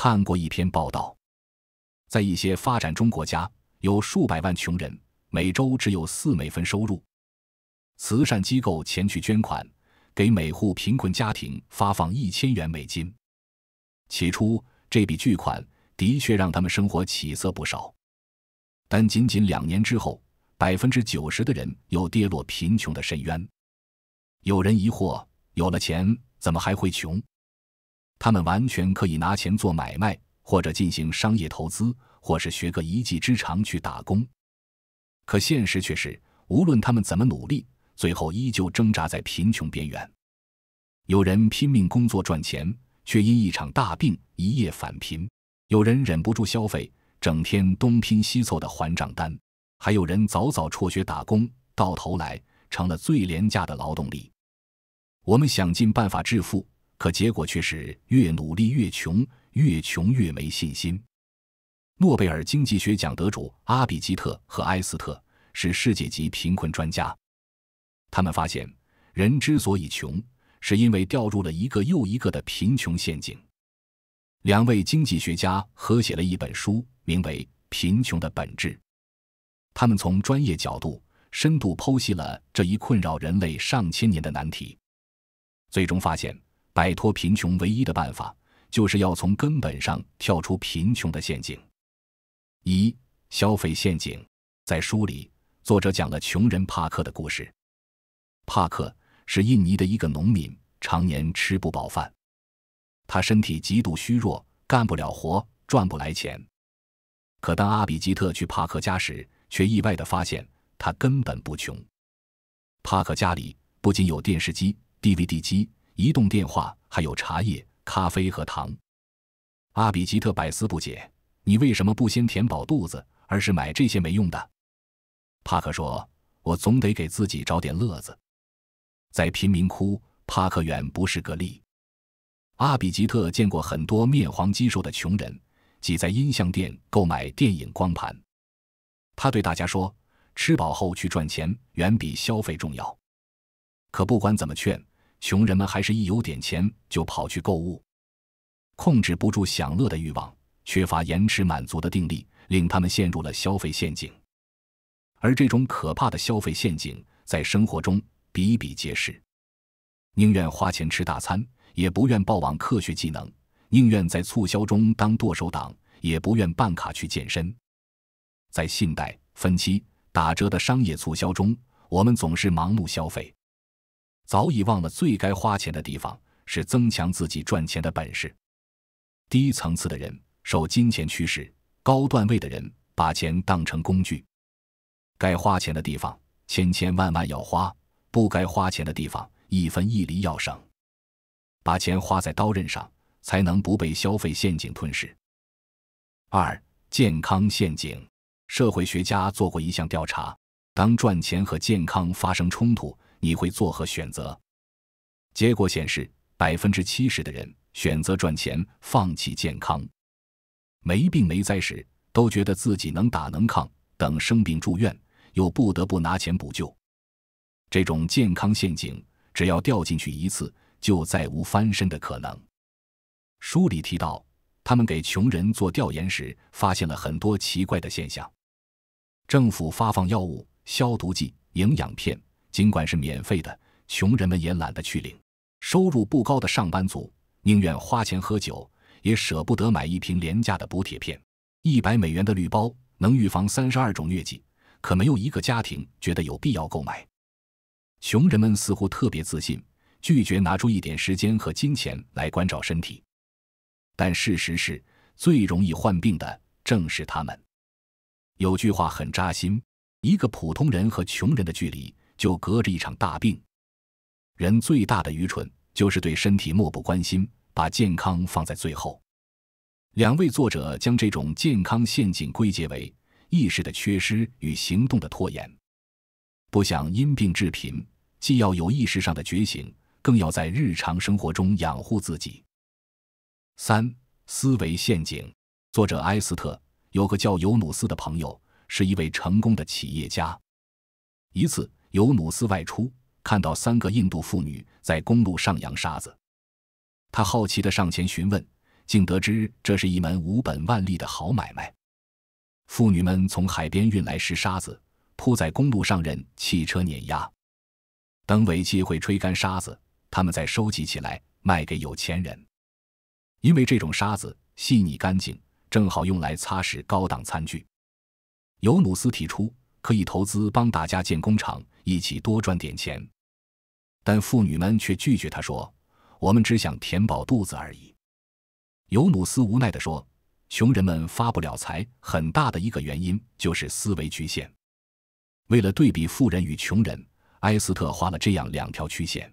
看过一篇报道，在一些发展中国家，有数百万穷人每周只有四美分收入。慈善机构前去捐款，给每户贫困家庭发放一千元美金。起初，这笔巨款的确让他们生活起色不少，但仅仅两年之后，百分之九十的人又跌落贫穷的深渊。有人疑惑：有了钱，怎么还会穷？他们完全可以拿钱做买卖，或者进行商业投资，或是学个一技之长去打工。可现实却是，无论他们怎么努力，最后依旧挣扎在贫穷边缘。有人拼命工作赚钱，却因一场大病一夜返贫；有人忍不住消费，整天东拼西凑的还账单；还有人早早辍学打工，到头来成了最廉价的劳动力。我们想尽办法致富。可结果却是越努力越穷，越穷越没信心。诺贝尔经济学奖得主阿比吉特和埃斯特是世界级贫困专家，他们发现人之所以穷，是因为掉入了一个又一个的贫穷陷阱。两位经济学家合写了一本书，名为《贫穷的本质》，他们从专业角度深度剖析了这一困扰人类上千年的难题，最终发现。摆脱贫穷唯一的办法，就是要从根本上跳出贫穷的陷阱。一消费陷阱，在书里，作者讲了穷人帕克的故事。帕克是印尼的一个农民，常年吃不饱饭，他身体极度虚弱，干不了活，赚不来钱。可当阿比吉特去帕克家时，却意外的发现他根本不穷。帕克家里不仅有电视机、DVD 机。移动电话，还有茶叶、咖啡和糖。阿比吉特百思不解：“你为什么不先填饱肚子，而是买这些没用的？”帕克说：“我总得给自己找点乐子。”在贫民窟，帕克远不是个例。阿比吉特见过很多面黄肌瘦的穷人挤在音像店购买电影光盘。他对大家说：“吃饱后去赚钱，远比消费重要。”可不管怎么劝。穷人们还是一有点钱就跑去购物，控制不住享乐的欲望，缺乏延迟满足的定力，令他们陷入了消费陷阱。而这种可怕的消费陷阱，在生活中比比皆是。宁愿花钱吃大餐，也不愿报网课学技能；宁愿在促销中当剁手党，也不愿办卡去健身。在信贷、分期、打折的商业促销中，我们总是盲目消费。早已忘了最该花钱的地方是增强自己赚钱的本事。低层次的人受金钱驱使，高段位的人把钱当成工具。该花钱的地方千千万万要花，不该花钱的地方一分一厘要省。把钱花在刀刃上，才能不被消费陷阱吞噬。二、健康陷阱。社会学家做过一项调查：当赚钱和健康发生冲突。你会作何选择？结果显示，百分之七十的人选择赚钱，放弃健康。没病没灾时，都觉得自己能打能抗；等生病住院，又不得不拿钱补救。这种健康陷阱，只要掉进去一次，就再无翻身的可能。书里提到，他们给穷人做调研时，发现了很多奇怪的现象：政府发放药物、消毒剂、营养片。尽管是免费的，穷人们也懒得去领。收入不高的上班族宁愿花钱喝酒，也舍不得买一瓶廉价的补铁片。一百美元的绿包能预防三十二种疟疾，可没有一个家庭觉得有必要购买。穷人们似乎特别自信，拒绝拿出一点时间和金钱来关照身体。但事实是最容易患病的正是他们。有句话很扎心：一个普通人和穷人的距离。就隔着一场大病，人最大的愚蠢就是对身体漠不关心，把健康放在最后。两位作者将这种健康陷阱归结为意识的缺失与行动的拖延。不想因病致贫，既要有意识上的觉醒，更要在日常生活中养护自己。三思维陷阱，作者埃斯特有个叫尤努斯的朋友，是一位成功的企业家，一次。尤努斯外出，看到三个印度妇女在公路上扬沙子，他好奇的上前询问，竟得知这是一门无本万利的好买卖。妇女们从海边运来石沙子，铺在公路上任汽车碾压，等尾气会吹干沙子，他们再收集起来卖给有钱人，因为这种沙子细腻干净，正好用来擦拭高档餐具。尤努斯提出。可以投资帮大家建工厂，一起多赚点钱。但妇女们却拒绝他说：“我们只想填饱肚子而已。”尤努斯无奈地说：“穷人们发不了财，很大的一个原因就是思维局限。”为了对比富人与穷人，埃斯特画了这样两条曲线：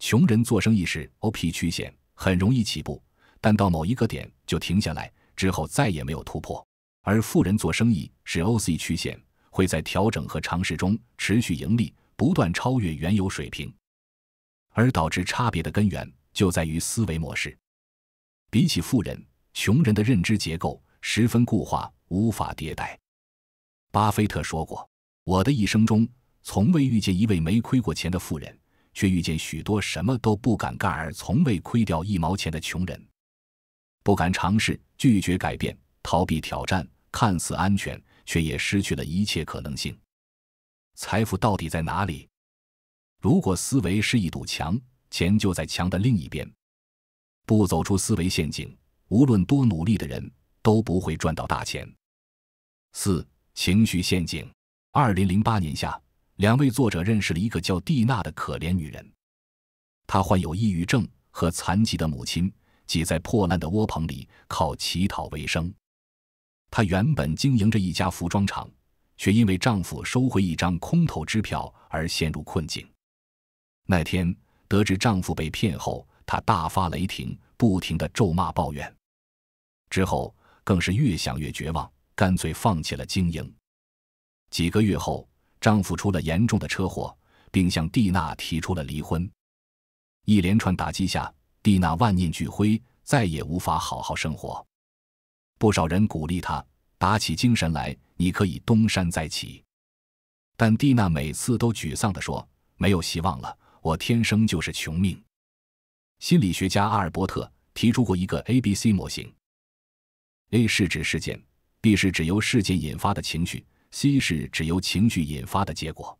穷人做生意是 OP 曲线，很容易起步，但到某一个点就停下来，之后再也没有突破；而富人做生意是 OC 曲线。会在调整和尝试中持续盈利，不断超越原有水平，而导致差别的根源就在于思维模式。比起富人，穷人的认知结构十分固化，无法迭代。巴菲特说过：“我的一生中，从未遇见一位没亏过钱的富人，却遇见许多什么都不敢干而从未亏掉一毛钱的穷人。不敢尝试，拒绝改变，逃避挑战，看似安全。”却也失去了一切可能性。财富到底在哪里？如果思维是一堵墙，钱就在墙的另一边。不走出思维陷阱，无论多努力的人，都不会赚到大钱。四、情绪陷阱。二零零八年夏，两位作者认识了一个叫蒂娜的可怜女人，她患有抑郁症和残疾的母亲挤在破烂的窝棚里，靠乞讨为生。她原本经营着一家服装厂，却因为丈夫收回一张空头支票而陷入困境。那天得知丈夫被骗后，她大发雷霆，不停的咒骂抱怨。之后更是越想越绝望，干脆放弃了经营。几个月后，丈夫出了严重的车祸，并向蒂娜提出了离婚。一连串打击下，蒂娜万念俱灰，再也无法好好生活。不少人鼓励他，打起精神来，你可以东山再起。但蒂娜每次都沮丧地说：“没有希望了，我天生就是穷命。”心理学家阿尔伯特提出过一个 A B C 模型：A 是指事件，B 是指由事件引发的情绪，C 是指由情绪引发的结果。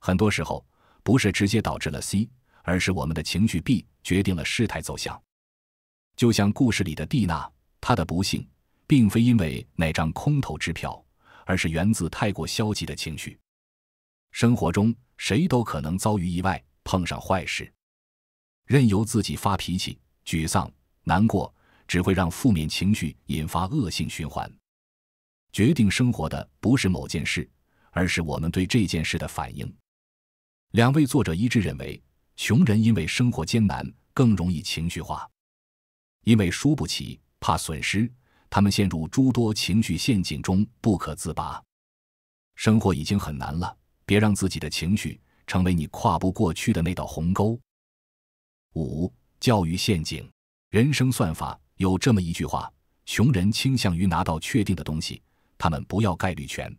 很多时候，不是直接导致了 C，而是我们的情绪 B 决定了事态走向。就像故事里的蒂娜。他的不幸并非因为那张空头支票，而是源自太过消极的情绪。生活中谁都可能遭遇意外，碰上坏事，任由自己发脾气、沮丧、难过，只会让负面情绪引发恶性循环。决定生活的不是某件事，而是我们对这件事的反应。两位作者一致认为，穷人因为生活艰难，更容易情绪化，因为输不起。怕损失，他们陷入诸多情绪陷阱中不可自拔。生活已经很难了，别让自己的情绪成为你跨不过去的那道鸿沟。五、教育陷阱。人生算法有这么一句话：穷人倾向于拿到确定的东西，他们不要概率权。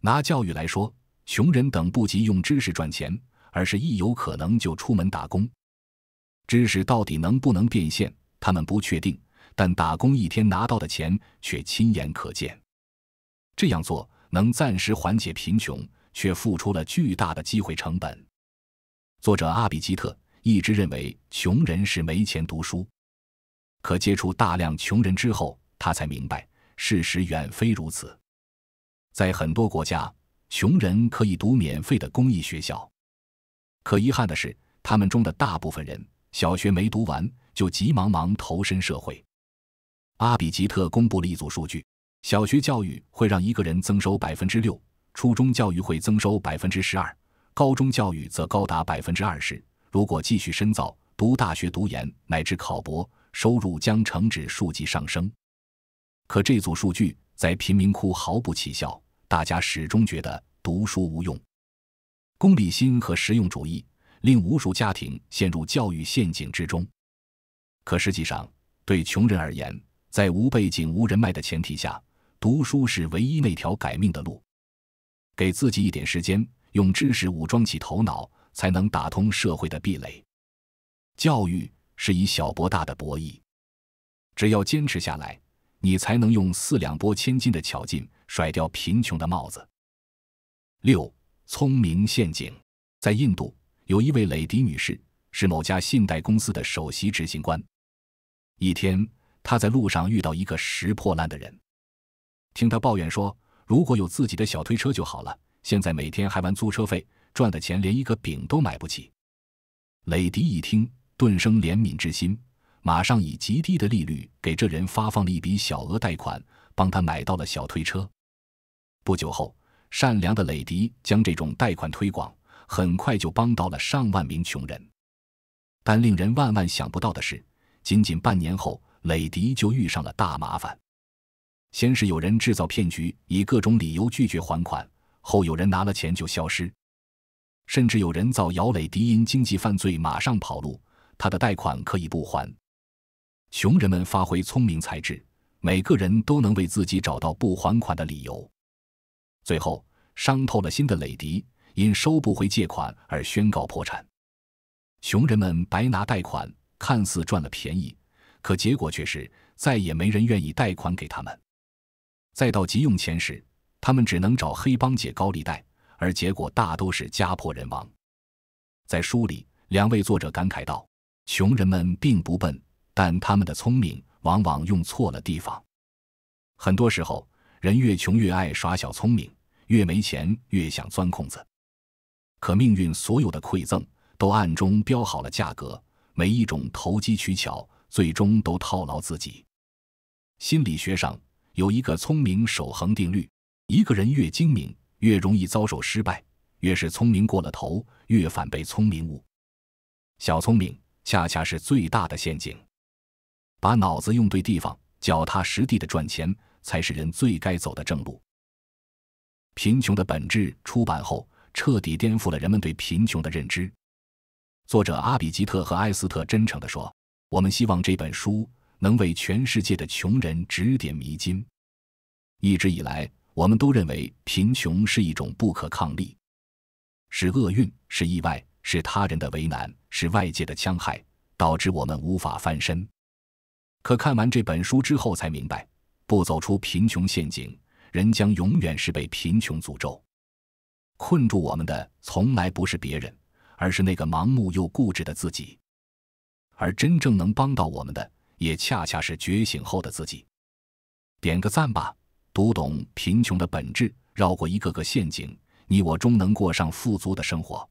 拿教育来说，穷人等不及用知识赚钱，而是一有可能就出门打工。知识到底能不能变现，他们不确定。但打工一天拿到的钱却亲眼可见，这样做能暂时缓解贫穷，却付出了巨大的机会成本。作者阿比吉特一直认为穷人是没钱读书，可接触大量穷人之后，他才明白事实远非如此。在很多国家，穷人可以读免费的公益学校，可遗憾的是，他们中的大部分人小学没读完就急忙忙投身社会。阿比吉特公布了一组数据：小学教育会让一个人增收百分之六，初中教育会增收百分之十二，高中教育则高达百分之二十。如果继续深造，读大学、读研乃至考博，收入将呈指数级上升。可这组数据在贫民窟毫不起效，大家始终觉得读书无用。功利心和实用主义令无数家庭陷入教育陷阱之中。可实际上，对穷人而言，在无背景、无人脉的前提下，读书是唯一那条改命的路。给自己一点时间，用知识武装起头脑，才能打通社会的壁垒。教育是以小博大的博弈，只要坚持下来，你才能用四两拨千斤的巧劲，甩掉贫穷的帽子。六聪明陷阱，在印度有一位蕾迪女士，是某家信贷公司的首席执行官。一天。他在路上遇到一个拾破烂的人，听他抱怨说：“如果有自己的小推车就好了。现在每天还玩租车费，赚的钱连一个饼都买不起。”雷迪一听，顿生怜悯之心，马上以极低的利率给这人发放了一笔小额贷款，帮他买到了小推车。不久后，善良的雷迪将这种贷款推广，很快就帮到了上万名穷人。但令人万万想不到的是，仅仅半年后。雷迪就遇上了大麻烦。先是有人制造骗局，以各种理由拒绝还款；后有人拿了钱就消失，甚至有人造谣雷迪因经济犯罪马上跑路，他的贷款可以不还。穷人们发挥聪明才智，每个人都能为自己找到不还款的理由。最后，伤透了心的雷迪因收不回借款而宣告破产。穷人们白拿贷款，看似赚了便宜。可结果却是，再也没人愿意贷款给他们。再到急用钱时，他们只能找黑帮借高利贷，而结果大都是家破人亡。在书里，两位作者感慨道：“穷人们并不笨，但他们的聪明往往用错了地方。很多时候，人越穷越爱耍小聪明，越没钱越想钻空子。可命运所有的馈赠，都暗中标好了价格，每一种投机取巧。”最终都套牢自己。心理学上有一个聪明守恒定律：一个人越精明，越容易遭受失败；越是聪明过了头，越反被聪明误。小聪明恰恰是最大的陷阱。把脑子用对地方，脚踏实地的赚钱，才是人最该走的正路。《贫穷的本质》出版后，彻底颠覆了人们对贫穷的认知。作者阿比吉特和埃斯特真诚的说。我们希望这本书能为全世界的穷人指点迷津。一直以来，我们都认为贫穷是一种不可抗力，是厄运，是意外，是他人的为难，是外界的戕害，导致我们无法翻身。可看完这本书之后，才明白，不走出贫穷陷阱，人将永远是被贫穷诅咒困住。我们的从来不是别人，而是那个盲目又固执的自己。而真正能帮到我们的，也恰恰是觉醒后的自己。点个赞吧，读懂贫穷的本质，绕过一个个陷阱，你我终能过上富足的生活。